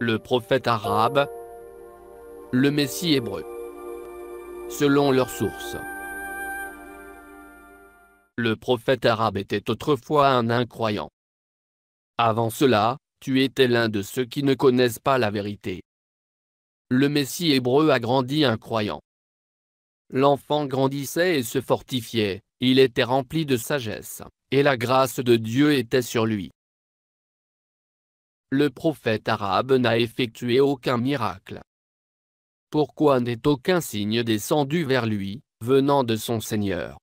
le prophète arabe, le Messie hébreu. Selon leurs sources, le prophète arabe était autrefois un incroyant. Avant cela, tu étais l'un de ceux qui ne connaissent pas la vérité. Le Messie hébreu a grandi un croyant. L'enfant grandissait et se fortifiait, il était rempli de sagesse, et la grâce de Dieu était sur lui le prophète arabe n'a effectué aucun miracle. Pourquoi n'est aucun signe descendu vers lui, venant de son Seigneur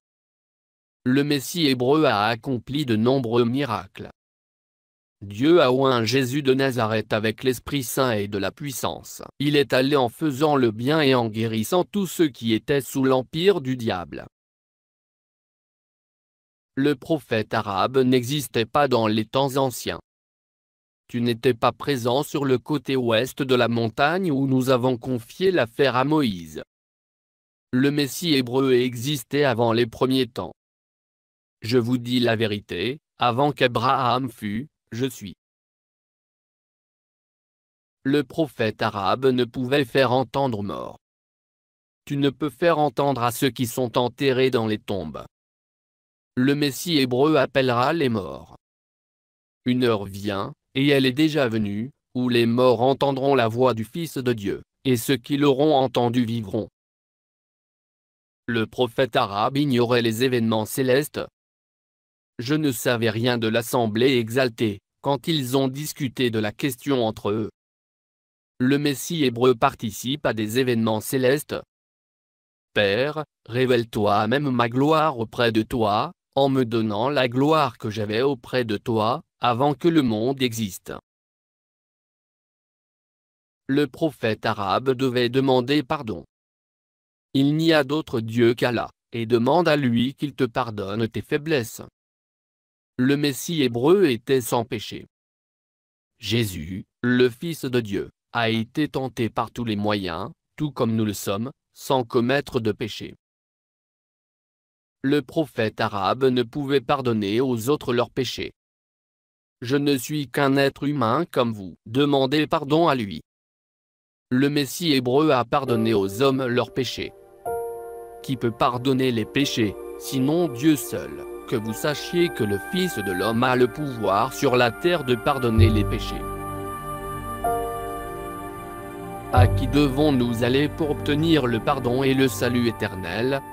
Le Messie hébreu a accompli de nombreux miracles. Dieu a oint Jésus de Nazareth avec l'Esprit Saint et de la puissance. Il est allé en faisant le bien et en guérissant tous ceux qui étaient sous l'empire du diable. Le prophète arabe n'existait pas dans les temps anciens. Tu n'étais pas présent sur le côté ouest de la montagne où nous avons confié l'affaire à Moïse. Le Messie hébreu existait avant les premiers temps. Je vous dis la vérité, avant qu'Abraham fût, je suis. Le prophète arabe ne pouvait faire entendre mort. Tu ne peux faire entendre à ceux qui sont enterrés dans les tombes. Le Messie hébreu appellera les morts. Une heure vient, et elle est déjà venue, où les morts entendront la voix du Fils de Dieu, et ceux qui l'auront entendu vivront. Le prophète arabe ignorait les événements célestes. Je ne savais rien de l'assemblée exaltée, quand ils ont discuté de la question entre eux. Le Messie hébreu participe à des événements célestes. Père, révèle-toi même ma gloire auprès de toi, en me donnant la gloire que j'avais auprès de toi, avant que le monde existe. Le prophète arabe devait demander pardon. Il n'y a d'autre Dieu qu'Allah, et demande à lui qu'il te pardonne tes faiblesses. Le Messie hébreu était sans péché. Jésus, le Fils de Dieu, a été tenté par tous les moyens, tout comme nous le sommes, sans commettre de péché. Le prophète arabe ne pouvait pardonner aux autres leurs péchés, je ne suis qu'un être humain comme vous. Demandez pardon à lui. Le Messie hébreu a pardonné aux hommes leurs péchés. Qui peut pardonner les péchés, sinon Dieu seul Que vous sachiez que le Fils de l'homme a le pouvoir sur la terre de pardonner les péchés. À qui devons-nous aller pour obtenir le pardon et le salut éternel